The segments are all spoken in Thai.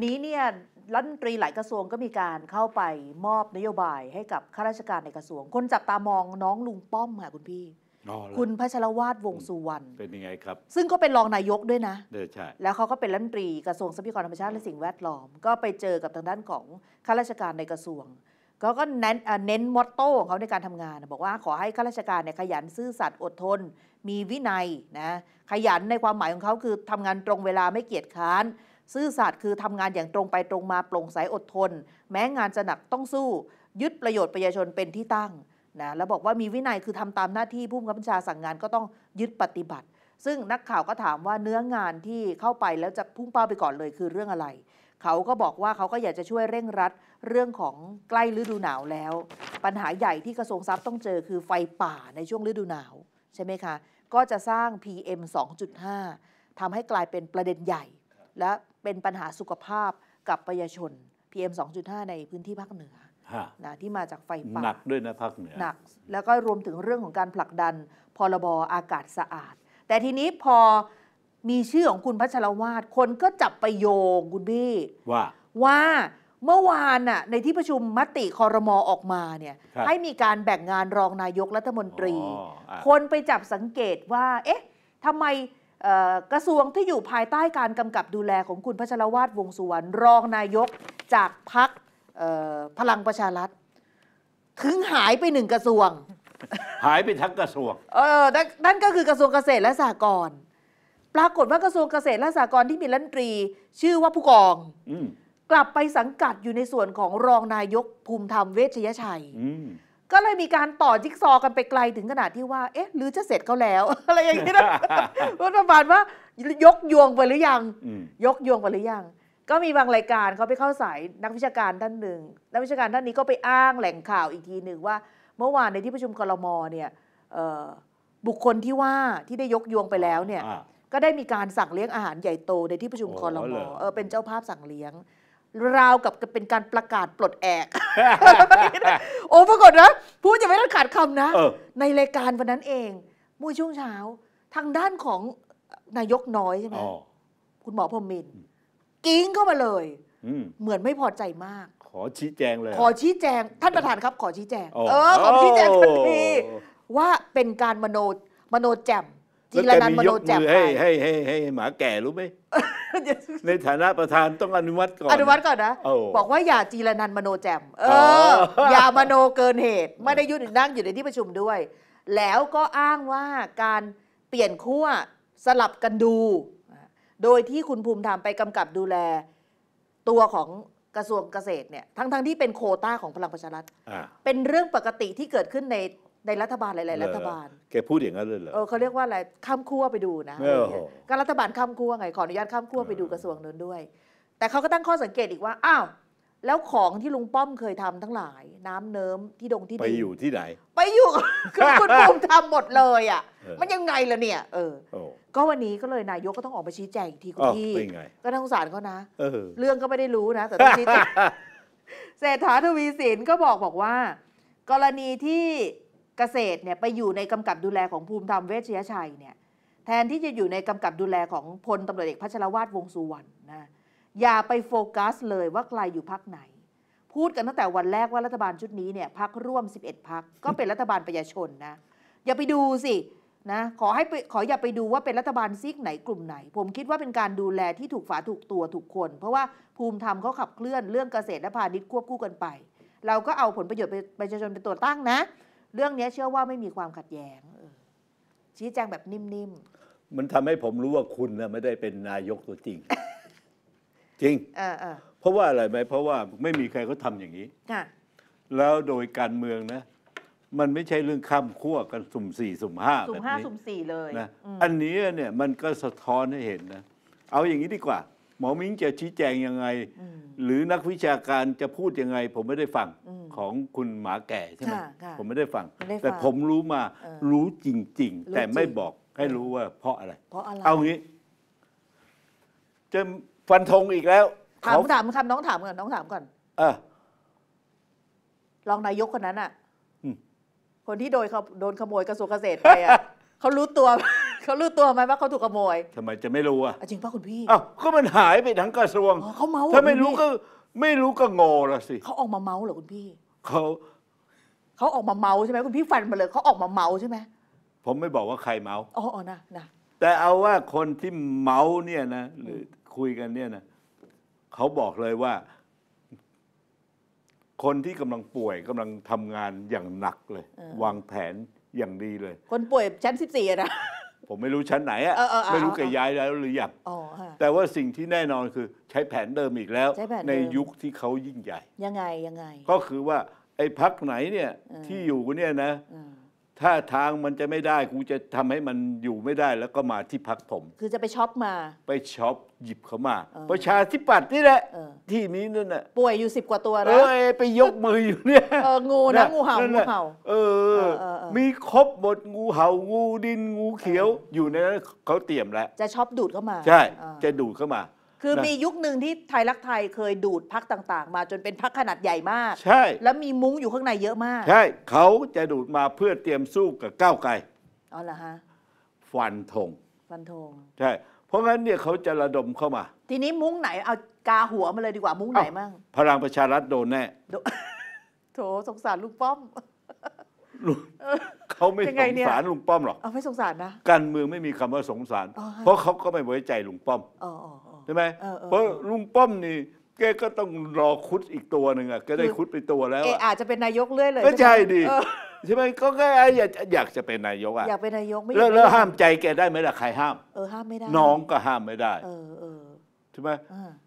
ันนี้เนี่ยรัฐมนตรีหลายกระทรวงก็มีการเข้าไปมอบนโยบายให้กับข้าราชการในกระทรวง คนจับตามองน้องลุงป้อมค่ะคุณพี่คุณพัชรวาดวงสุวรรณเป็นยังไงครับ ซึ่งก็เป็นรองนายกด้วยนะเดใช่แล้วเขาก็เป็นรัฐมนตรีกระทรวงทรัพยากรธรรมชาติและสิ่งแวดล้อมก็ไปเจอกับทางด้านของข้าราชการในกระทรวงเขาก็เน้นเน้นมอตโต้ของเขาในการทำงานบอกว่าขอให้ข้าราชการเนี่ยขยันซื่อสัตย์อดทนมีวินัยนะขยันในความหมายของเขาคือทำงานตรงเวลาไม่เกียจค้านซื่อสัตย์คือทำงานอย่างตรงไปตรงมาโปร่งใสอดทน แม้งานจะหนักต้องสู้ ยึดประโยชน์ประชาชนเป็นที่ตั้งนะแล้วบอกว่ามีวินัยคือทำตามหน้าที่ผู้บังคับบัญชาสั่งงานก็ต้องยึดปฏิบัติ ซึ่งนักข่าวก็ถามว่าเนื้องานที่เข้าไปแล้วจะพุ่งเป้าไปก่อนเลยคือเรื่องอะไร เขาก็บอกว่าเขาก็อยากจะช่วยเร่งรัดเรื่องของใกล้ฤดูหนาวแล้ว ปัญหาใหญ่ที่กระทรวงทรัพย์ต้องเจอคือไฟป่าในช่วงฤดูหนาวใช่ไหมคะก็จะสร้าง PM 2.5 ทำให้กลายเป็นประเด็นใหญ่และเป็นปัญหาสุขภาพกับประชาชน PM 2.5 ในพื้นที่ภาคเหนือนะที่มาจากไฟป่า หนักด้วยนะภาคเหนือ หนัก แล้วก็รวมถึงเรื่องของการผลักดันพรบอากาศสะอาด แต่ทีนี้พอมีชื่อของคุณพัชรวาด คนก็จับไปโยงคุณพี่ว่า ว่าเมื่อวานน่ะ ในที่ประชุมมติคอรมอออกมาเนี่ย ให้มีการแบ่งงานรองนายกรัฐมนตรี คนไปจับสังเกตว่า เอ๊ะทำไมกระทรวงที่อยู่ภายใต้การกำกับดูแลของคุณพัชรวาดวงสุวรรณรองนายกจากพักพลังประชารัฐถึงหายไปหนึ่งกระทรวง หายไปทั้งกระทรวง เออ นั่นก็คือกระทรวงเกษตรและสหกรณ์ปรากฏว่ากระทรวงเกษตรและสหกรณ์ที่มีรัฐมนตรี ชื่อว่าผู้กอง กลับไปสังกัดอยู่ในส่วนของรองนายกภูมิธรรมเวชยชัยก็เลยมีการต่อ จิ๊กซอกันไปไกลถึงขนาดที่ว่า เอ๊ะหรือจะเสร็จเขาแล้ว อะไรอย่างนี้นะรัฐบาลว่ายกยวงไปหรือยัง ยกยวงไปหรือยัง ก็มีบางรายการเขาไปเข้าสายนักวิชาการท่านหนึ่งนักวิชาการท่านนี้ก็ไปอ้างแหล่งข่าวอีกทีหนึ่งว่าเมื่อวานในที่ประชุมกรมเนี่ยบุคคลที่ว่าที่ได้ยกยวงไปแล้วเนี่ย ก็ได้มีการสั่งเลี้ยงอาหารใหญ่โตในที่ประชุมคอรมอเป็นเจ้าภาพสั่งเลี้ยงราวกับเป็นการประกาศปลดแอก โอ้ ปรากฏนะ พูดจะไม่ต้องขาดคำนะ ในรายการวันนั้นเองเมื่อช่วงเช้า ทางด้านของนายกน้อยใช่ไหม คุณหมอพรมิน กิ้งเข้ามาเลย เหมือนไม่พอใจมาก ขอชี้แจงเลย ขอชี้แจง ท่านประธานครับ ขอชี้แจง เออ ขอชี้แจงทันทีว่าเป็นการมโนมโนแจ่มจีรนันมโนแจ่มไปให้ให้ให้ให้ให้หมาแก่รู้ไหมในฐานะประธานต้องอนุมัติก่อนอนุมัติก่อนนะ บอกว่าอย่าจีรนันมโนแจ่มเออ อย่ามโนเกินเหตุ ไม่ได้ยุตนั่งอยู่ในที่ประชุมด้วย แล้วก็อ้างว่าการเปลี่ยนขั้วสลับกันดู โดยที่คุณภูมิธรรมไปกำกับดูแลตัวของกระทรวงเกษตรเนี่ย ทั้งๆที่เป็นโคต้าของพลังประชารัฐเป็นเรื่องปกติที่เกิดขึ้นในในรัฐบาลหลายๆรัฐบาลแกพูดอย่างนั้นเลยเหรอเออเขาเรียกว่าอะไรข้ามขั้วไปดูนะการรัฐบาลข้ามขั้วไง ขออนุญาตข้ามขั้วไปดูกระทรวงนั้นด้วย แต่เขาก็ตั้งข้อสังเกตอีกว่า อ้าวแล้วของที่ลุงป้อมเคยทำทั้งหลายน้ำเนิ้มที่ดงที่ดีไปอยู่ที่ไหน ไปอยู่คือคุณภูมิทำหมดเลย อ่ะมันยังไงล่ะเนี่ยเออ ก็วันนี้ก็เลยนายกก็ต้องออกมาชี้แจงอีกทีคุณพี่ก็ทั้งสารเขานะเรื่องก็ไม่ได้รู้นะแต่ต้องชี้แจงเศรษฐาทวีสินก็บอกบอกว่า กรณีที่เกษตรเนี่ยไปอยู่ในกำกับดูแลของภูมิธรรมเวชยชัยเนี่ยแทนที่จะอยู่ในกำกับดูแลของพลตำรวจเอกพัชรวาทวงสุวรรณนะอย่าไปโฟกัสเลยว่าใครอยู่พักไหน พูดกันตั้งแต่วันแรกว่ารัฐบาลชุดนี้เนี่ยพักร่วม 11 พัก ก็เป็นรัฐบาลประชาชนนะ อย่าไปดูสินะขอให้ขออย่าไปดูว่าเป็นรัฐบาลซีกไหนกลุ่มไหนผมคิดว่าเป็นการดูแลที่ถูกฝาถูกตัวถูกคน เพราะว่าภูมิธรรมเขาขับเคลื่อนเรื่องเกษตรและพาณิชย์ควบคู่กันไป เราก็เอาผลประโยชน์ประชาชนเป็นตัวตั้งนะเรื่องนี้เชื่อว่าไม่มีความขัดแย้งชี้แจงแบบนิ่มๆ มันทำให้ผมรู้ว่าคุณนะไม่ได้เป็นนายกตัวจริง จริงเพราะว่าอะไรไหมเพราะว่าไม่มีใครเขาทำอย่างนี้แล้วโดยการเมืองนะมันไม่ใช่เรื่องข้ามขั้วกันสุ่มสี่สุ่มห้าสุ่มห้าสุ่มสี่เลยนะอันนี้เนี่ยมันก็สะท้อนให้เห็นนะ เอาอย่างนี้ดีกว่าหมอมิ้งจะชี้แจงยังไง หรือนักวิชาการจะพูดยังไง ผมไม่ได้ฟัง ของคุณหมาแก่ใช่ไหมผมไม่ได้ฟัง แต่ผมรู้มา รู้จริง ๆ แต่ไม่บอกให้รู้ว่าเพราะอะไร เอางี้ จะฟันธงอีกแล้วถามถามคำน้องถามก่อนน้องถามก่อนเออรองนายกคนนั้นอ่ะ คนที่โดนเขาโดนขโมยกระทรวงเกษตรไปอ่ะเขารู้ตัวเขารู้ตัวไหมว่าเขาถูกขโมยทำไมจะไม่รู้อ่ะจริงป่ะคุณพี่อ้าวก็มันหายไปทั้งกระทรวงเขาเมา์ถ้าไม่รู้ก็ ไม่รู้ก็โง่ละสิเขาออกมาเมาส์เหรอคุณพี่ เขา เขาออกมาเมาส์ใช่ไหมคุณพี่ฟันมาเลยเขาออกมาเมาส์ใช่ไหมผมไม่บอกว่าใครเมาส์อ๋อนะนะแต่เอาว่าคนที่เมาส์เนี่ยนะหรือคุยกันเนี่ยนะเขาบอกเลยว่า คนที่กำลังป่วยกำลังทำงานอย่างหนักเลย วางแผนอย่างดีเลย คนป่วยชั้นสิบสี่นะผมไม่รู้ชั้นไหนอะอไม่รู้แกย้ายแล้วหรือยังอแต่ว่าสิ่งที่แน่นอนคือใช้แผนเดิมอีกแล้ว ในในยุคที่เขายิ่งใหญ่ ยังไง ยังไง ก็คือว่าไอ้พักไหนเนี่ยที่อยู่เนี่ยนะถ้าทางมันจะไม่ได้กูจะทำให้มันอยู่ไม่ได้แล้วก็มาที่พักผม คือจะไปช็อปมา ไปช็อปหยิบเขามาออประชาธิปัตย์นี่แหละออที่นี้นั่นน่ะป่วยอยู่สิบกว่าตัวเอนะออ้ไปยกมืออยู่เนี่ยเอองูนะงูเห่างูเห่าเออ มีครบหมดงูเห่างูดินงูเขียว อยู่ในนั้นเขาเตรียมแล้วจะช็อปดูดเข้ามาใช่จะดูดเข้ามาคือมียุคหนึ่งที่ไทยรักไทยเคยดูดพักต่าง ๆ มาจนเป็นพักขนาดใหญ่มาก ใช่ แล้วมีมุ้งอยู่ข้างในเยอะมาก ใช่ เขาจะดูดมาเพื่อเตรียมสู้กับก้าวไกลอ๋อเหรอฮะฟันธงฟันธงใช่ เพราะงั้นเนี่ยเขาจะระดมเข้ามา ทีนี้มุ้งไหน เอา กาหัวมาเลยดีกว่า มุ้งไหนมั่งพลังประชารัฐโดนแน่โถสงสารลูกป้อมเขาไม่สงสารลุงป้อมหรอกไม่สงสารนะการเมืองไม่มีคำว่าสงสารเพราะเขาก็ไม่ไว้ใจลุงป้อมช่ไหมเพราะลุงป้อมนี่แกก็ต้องรอคุดอีกตัวหนึ่งอ่ะแกได้คุดไปตัวแล้วเออาจจะเป็นนายกเรื่อยเลยก็ใช่ดิใช่ไหมก็แค่อยากอยากจะเป็นนายกอ่ะอยากเป็นนายกไม่แล้วห้ามใจแกได้ไหมล่ะใครห้ามเออห้ามไม่ได้น้องก็ห้ามไม่ได้ใช่ไหม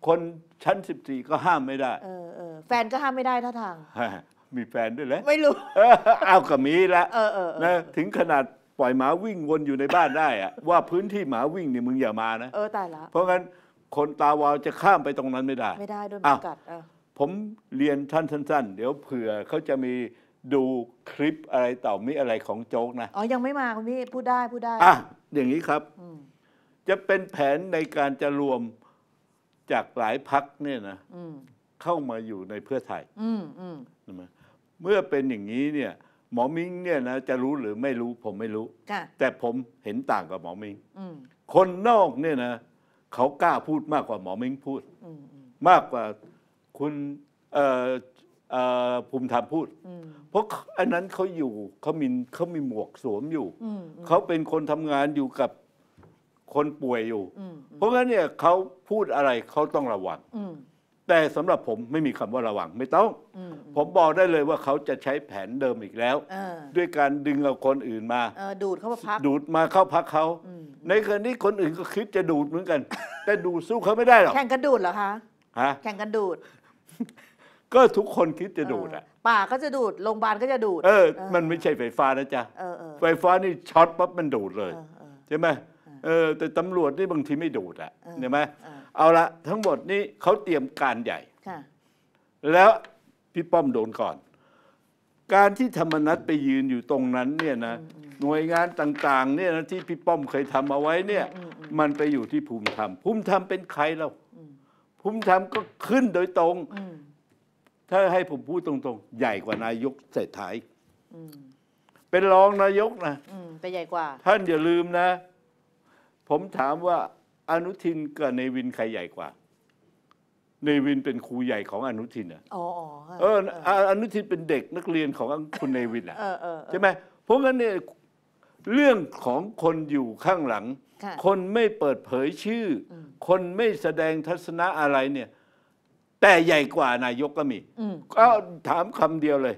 คนชั้นสิบสี่ก็ห้ามไม่ได้เออเออแฟนก็ห้ามไม่ได้ท่าทาง มีแฟนด้วยแหละไม่รู้เอากับมีละนะถึงขนาดปล่อยหมาวิ่งวนอยู่ในบ้านได้อะว่าพื้นที่หมาวิ่งเนี่ยมึงอย่ามานะเออตายละเพราะงั้นคนตาวาวจะข้ามไปตรงนั้นไม่ได้ไม่ได้โดนจำกัดผมเรียนท่านสั้นๆ เดี๋ยวเผื่อเขาจะมีดูคลิปอะไรต่อมีอะไรของโจ๊กนะอ๋อยังไม่มาคุณพี่พูดได้พูดได้อ่ะอย่างนี้ครับ จะเป็นแผนในการจะรวมจากหลายพักเนี่ยนะเข้ามาอยู่ในเพื่อไทยเมื่อเป็นอย่างนี้เนี่ย หมอมิงเนี่ยนะจะรู้หรือไม่รู้ผมไม่รู้แต่ผมเห็นต่างกับหมอมิงคนนอกเนี่ยนะเขากล้าพูดมากกว่าหมอม้งพูด มากกว่าคุณภูมิธรรมพูดเพราะอันนั้นเขาอยู่เขามีเขามีหมวกสวมอยู่เขาเป็นคนทำงานอยู่กับคนป่วยอยู่เพราะงั้นเนี่ยเขาพูดอะไรเขาต้องระวังแต่สำหรับผมไม่มีคำว่าระวัง ไม่ต้องผมบอกได้เลยว่าเขาจะใช้แผนเดิมอีกแล้วด้วยการดึงเอาคนอื่นมาดูดเข้าพักดูดมาเข้าพักเขาในขณะี้คนอื่นก็คิดจะดูดเหมือนกัน แต่ดูดสู้เขาไม่ได้หรอกแข่งกันดูดเหรอคะฮะแข่งกันดูด ก็ทุกคนคิดจะดูดอ่ะ ป่าก็จะดูดโรงพยาบาลก็จะดูดเออมันไม่ใช่ไฟฟ้านะจ๊ะไฟฟ้านี่ช็อตปั๊บมันดูดเลยใช่ไหมเออ แต่ตำรวจนี่บางทีไม่ดูดอ่ะห็นไหมเอาละทั้งหมดนี้เขาเตรียมการใหญ่แล้วพี่ป้อมโดนก่อน การที่ธรรมนัตไปยืนอยู่ตรงนั้นเนี่ยนะหน่วยงานต่างๆ เนี่ยนะที่พี่ป้อมเคยทำเอาไว้เนี่ย มันไปอยู่ที่ภูมิธรรมภูมิธรรมเป็นใครเราภูมิธรรมก็ขึ้นโดยตรง ถ้าให้ผมพูดตรงๆใหญ่กว่านายกเศรษฐาเป็นรองนายกนะแต่ใหญ่กว่า ท่านอย่าลืมนะ ผมถามว่าอนุทินกับเนวินใครใหญ่กว่าเนวินเป็นครูใหญ่ของอนุทินอ่ะเอออนุทินเป็นเด็กนักเรียนของคุณเนวินอ่ะใช่ไหมเพราะงั้นเนี่ยเรื่องของคนอยู่ข้างหลัง คนไม่เปิดเผยชื่อ คนไม่แสดงทัศนะอะไรเนี่ย แต่ใหญ่กว่านายกก็มีก็ถามคำเดียวเลย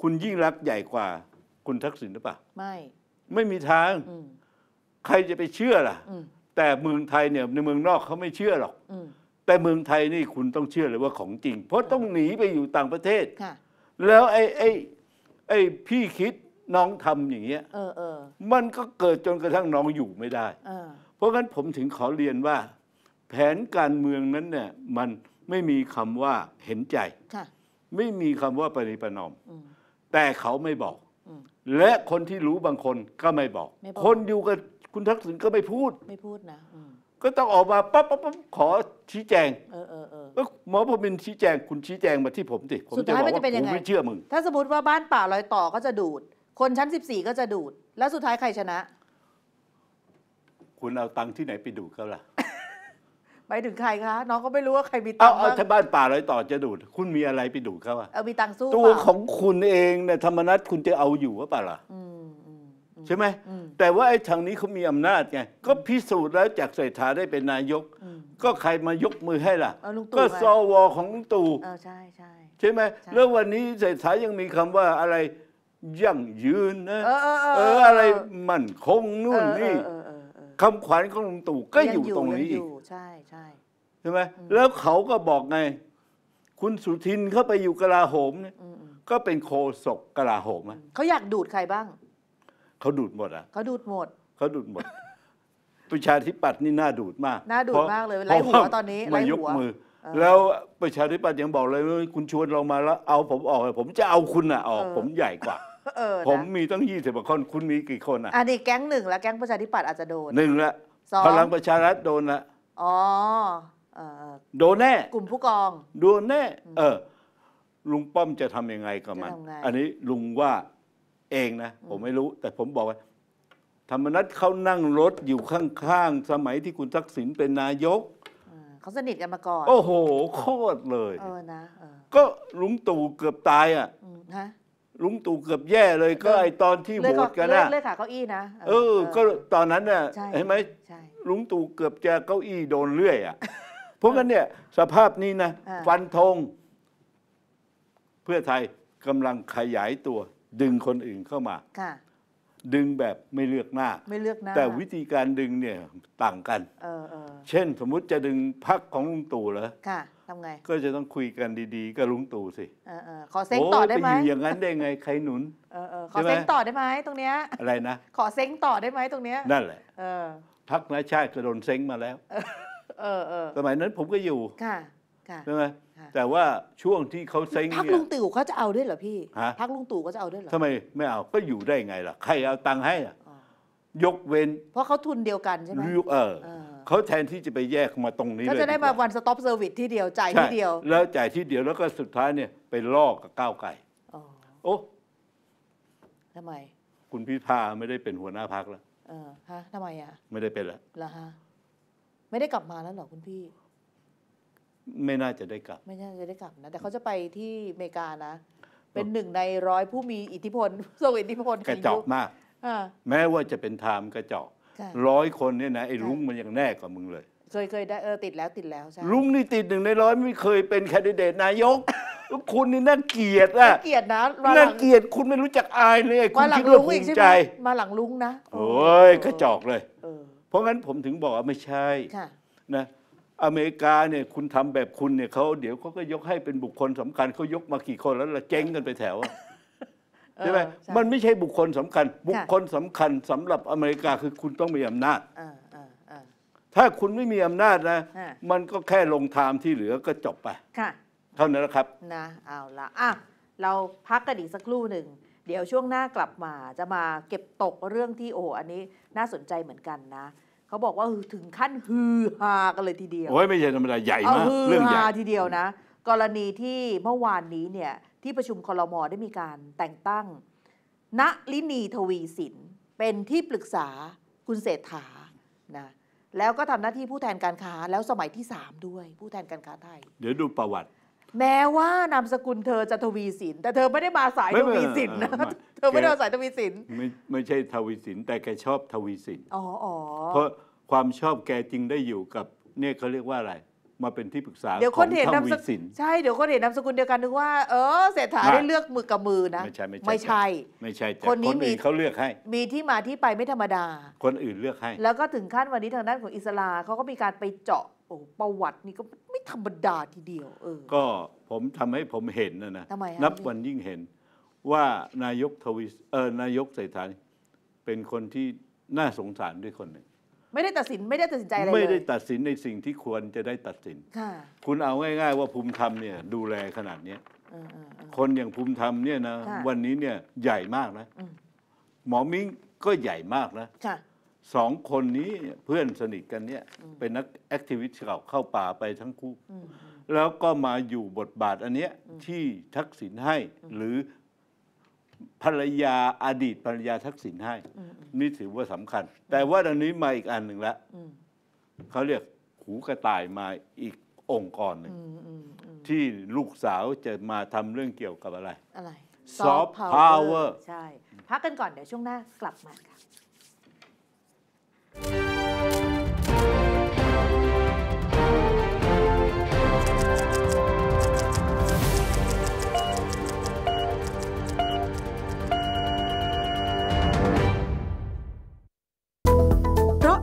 คุณยิ่งรักใหญ่กว่า คุณทักษิณหรือเปล่าไม่ ไม่มีทาง ใครจะไปเชื่อล่ะแต่เมืองไทยเนี่ยในเมืองนอกเขาไม่เชื่อหรอกแต่เมืองไทยนี่คุณต้องเชื่อเลยว่าของจริง เพราะต้องหนีไปอยู่ต่างประเทศแล้วไอ้ไอ้ไอ้พี่คิดน้องทำอย่างเงี้ยออมันก็เกิดจนกระทั่งน้องอยู่ไม่ได้เอเพราะงั้นผมถึงขอเรียนว่า แผนการเมืองนั้นเนี่ย มันไม่มีคำว่าเห็นใจ ไม่มีคำว่าปฏิปนอม แต่เขาไม่บอกอและคนที่รู้บางคนก็ไม่บอกบอก คนอยู่กับคุณทักษิณก็ไม่พูด ไม่พูดนะก็ต้องออกมาปั๊บปั๊บปั๊บขอชี้แจงเออเออหมอพรหมินชี้แจง คุณชี้แจงมาที่ผมสิผมสุดจะท้ายบอกมันจะว่าเป็นยังไงผมไม่เชื่อมึงถ้าสมมติว่าบ้านป่าลอยต่อก็จะดูดคนชั้นสสิบี่ก็จะดูด แล้วสุดท้ายใครชนะ คุณเอาตังค์ที่ไหนไปดูดเขาล่ะไปถึงใครคะน้องก็ไม่รู้ว่าใครมีตังค์เอาถ้าบ้านป่าไรต่อจะดูด คุณมีอะไรไปดูดเขาอะเอามีตังค์สู้ตัวของคุณเองเนี่ยธรรมนัตคุณจะเอาอยู่ว่าป่าล่ะใช่ไหมแต่ว่าไอ้ทางนี้เขามีอำนาจไง ก็พิสูจน์แล้วจากเศรษฐาได้เป็นนายก ก็ใครมายกมือให้ล่ะก็สวของงตู่ใช่ใช่ใช่ไหมแล้ววันนี้เศรษฐายังมีคำว่าอะไรยั่งยืนนะ เออ อะไรมันคงนู่นนี่คำขวัญของลุงตู่ก็อยู่ตรงนี้อีกใช่ใช่ใช่ไหมแล้วเขาก็บอกไงคุณสุทินเข้าไปอยู่กลาโหมเนี่ยก็เป็นโคศกกลาโหมอะเขาอยากดูดใครบ้าง เขาดูดหมดอ่ะเขาดูดหมดเขาดูดหมดประชาธิปัตย์นี่น่าดูดมากน่าดูดมากเลยไรหัวตอนนี้ไรหัวแล้วประชาธิปัตย์ยังบอกเลยว่าคุณชวนเรามาแล้ว เอาผมออก ผมจะเอาคุณอ่ะออก ผมใหญ่กว่าออผมมีตั้งยี่สิบกว่าคน คุณมีกี่คนอ่ะ อันนี้แก๊งหนึ่งแล้วแก๊งประชาธิปัตย์อาจจะโดนหนึ่งละสองพลังประชารัฐโดนละ อ๋อ เออโดนแน่ กลุ่มผู้กอง โดนแน่ เออลุงป้อมจะทำยังไงกับมัน อันนี้ลุงว่าเองนะ ผมไม่รู้ แต่ผมบอกว่า ธรรมนัตเขานั่งรถอยู่ข้างๆ สมัยที่คุณทักษิณเป็นนายกเขาสนิทกันมาก่อนโอ้โหโคตรเลยเออนะออก็ลุงตู่เกือบตายอ่ะฮะลุงตู่เกือบแย่เลย ก็ไอตอนที่โหวตกันนะเลือกขาเก้าอี้นะ เออก็ตอนนั้นน่ะเห็นไหมลุงตู่เกือบจะเก้าอี้โดนเลื่อยอ่ะเพราะงั้นเนี่ยสภาพนี้นะฟันธงเพื่อไทยกำลังขยายตัว ดึงคนอื่นเข้ามา ดึงแบบไม่เลือกหน้า ไม่เลือกหน้า แต่วิธีการดึงเนี่ยต่างกัน เช่น สมมุติจะดึงพักของลุงตู่เหรอ ค่ะทำไงก็จะต้องคุยกันดีๆกับลุงตู่สิขอเซ็งต่อได้ไหมอยู่อย่างนั้นได้ไงใครหนุนขอเซ็งต่อได้ไหมตรงเนี้ยอะไรนะขอเซ็งต่อได้ไหมตรงเนี้ยนั่นแหละอพักนาชาติกะโดนเซ็งมาแล้ว เออเออสมัยนั้นผมก็อยู่ค่ะใช่ไหมแต่ว่าช่วงที่เขาเซ็งพักลุงตู่เขาจะเอาด้วยเหรอพี่ฮะพักลุงตู่ก็จะเอาด้วยเหรอทำไมไม่เอาก็อยู่ได้ไงล่ะ ใครเอาตังค์ให้ยกเว้น เพราะเขาทุนเดียวกันใช่ไหมเออเขาแทนที่จะไปแยกมาตรงนี้เลยจะได้มาวันสต็อปเซอร์วิสที่เดียวจ่ายที่เดียวแล้วจ่ายที่เดียวแล้วก็สุดท้ายเนี่ยไปลอกกับก้าวไก่โอ้ทำไม คุณพิธาไม่ได้เป็นหัวหน้าพักแล้วเออฮะทำไมอ่ะไม่ได้เป็นแล้วเหรอฮะไม่ได้กลับมาแล้วหรอคุณพี่ ไม่น่าจะได้กลับ ไม่น่าจะได้กลับ นะ แต่เขาจะไปที่อเมริกานะเป็นหนึ่งในร้อยผู้มีอิทธิพลทรงอิทธิพลกระจอกมากแม้ว่าจะเป็นไทม์กระจอกร้อยคนเนี่ยนะไอ้ลุงมันยังแน่กว่ามึงเลยเคยเคยได้เออติดแล้วติดแล้วใช่ลุงนี่ติดหนึ่งในร้อยไม่เคยเป็นแคนดิเดตนายกคุณนี่น่าเกลียดอะน่าเกลียดนะน่าเกลียดคุณไม่รู้จักอายเลยคุณคิงดว่าลุงภูมิใจ มาหลังลุงนะโอ้ยกระจอกเลยเพราะงั้นผมถึงบอกว่าไม่ใช่ะนะอเมริกาเนี่ยคุณทำแบบคุณเนี่ยเขาเดี๋ยวเขาก็ยกให้เป็นบุคคลสำคัญเขายกมากี่คนแล้วละเจ๊งกันไปแถวใช่ไหม มันไม่ใช่บุคคลสำคัญ บุคคลสำคัญสำหรับอเมริกาคือคุณต้องมีอำนาจ ถ้าคุณไม่มีอำนาจนะ มันก็แค่ลงทามที่เหลือก็จบไปเท่านั้นนะครับนะ เอาละอ่ะ เราพักกันอีกสักครู่หนึ่ง เดี๋ยวช่วงหน้ากลับมาจะมาเก็บตกเรื่องที่โอ้อันนี้น่าสนใจเหมือนกันนะ เขาบอกว่าถึงขั้นฮือฮากันเลยทีเดียวโอ้ยไม่ใช่ธรรมดาใหญ่มากเรื่องใหญ่ทีเดียวนะ กรณีที่เมื่อวานนี้เนี่ยที่ประชุมคอรมอได้มีการแต่งตั้ง ณลินีทวีสินเป็นที่ปรึกษาคุณเศรษฐา นะ แล้วก็ทำหน้าที่ผู้แทนการค้าแล้วสมัยที่3ด้วยผู้แทนการค้าไทย เดี๋ยวดูประวัติ แม้ว่านามสกุลเธอจะทวีสินแต่เธอไม่ได้มาสายทวีสินนะเธอไม่ได้มาสายทวีสินไม่ไม่ใช่ทวีสินแต่แกชอบทวีสินอ๋อเพราะความชอบแกจริงได้อยู่กับเนี่ยเขาเรียกว่าอะไรมาเป็นที่ปรึกษาเดี๋ยวคนเห็นนามสกุลใช่เดี๋ยวคนเห็นนามสกุลเดียวกันนึกว่าเออเศรษฐาได้เลือกมือกับมือนะไม่ใช่ไม่ใช่ ไม่ใช่ คนนี้มีเขาเลือกให้ มีที่มาที่ไปไม่ธรรมดา คนอื่นเลือกให้ แล้วก็ถึงขั้นวันนี้ทางด้านของอิสลาเขาก็มีการไปเจาะโอ้ประวัตินี่ก็ไม่ธรรมดาทีเดียวเออ ก็ผมทำให้ผมเห็นนะนะนับวันยิ่งเห็นว่านายกทวิเออนายกเศรษฐาเป็นคนที่น่าสงสารด้วยคนหนึ่งไม่ได้ตัดสินไม่ได้ตัดสินใจอะไรเลยไม่ได้ตัดสินในสิ่งที่ควรจะได้ตัดสินคุณเอาง่ายๆ ว่าภูมิธรรมเนี่ย ดูแลขนาดเนี้ยคนอย่างภูมิธรรมเนี่ยนะวันนี้เนี่ยใหญ่มากนะหมอมิ้ง ก็ใหญ่มากนะสองคนนี้เพื่อนสนิทกันเนี่ย เป็นนักแอคทิวิสต์เก่าเข้าป่าไปทั้งคู่ แล้วก็มาอยู่บทบาทอันเนี้ยที่ทักษิณให้หรือภรรยาอดีตภรรยาทักษิณให้ นี่ถือว่าสำคัญ แต่ว่าตอนนี้มาอีกอันหนึ่งละเขาเรียก หูกระต่ายมาอีกองค์กรหนึ่ง ที่ลูกสาวจะมาทำเรื่องเกี่ยวกับอะไร อะไรซอฟต์พาวเวอร์ใช่พักกันก่อน เดี๋ยวช่วงหน้ากลับมาค่ะ